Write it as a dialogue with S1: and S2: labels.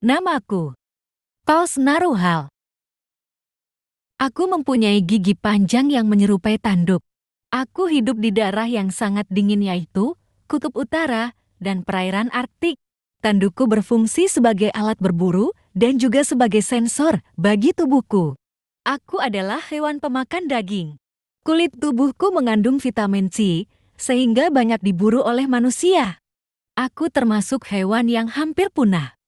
S1: Namaku Paus Naruhal. Aku mempunyai gigi panjang yang menyerupai tanduk. Aku hidup di daerah yang sangat dingin yaitu Kutub Utara dan perairan Arktik. Tandukku berfungsi sebagai alat berburu dan juga sebagai sensor bagi tubuhku. Aku adalah hewan pemakan daging. Kulit tubuhku mengandung vitamin C, sehingga banyak diburu oleh manusia. Aku termasuk hewan yang hampir punah.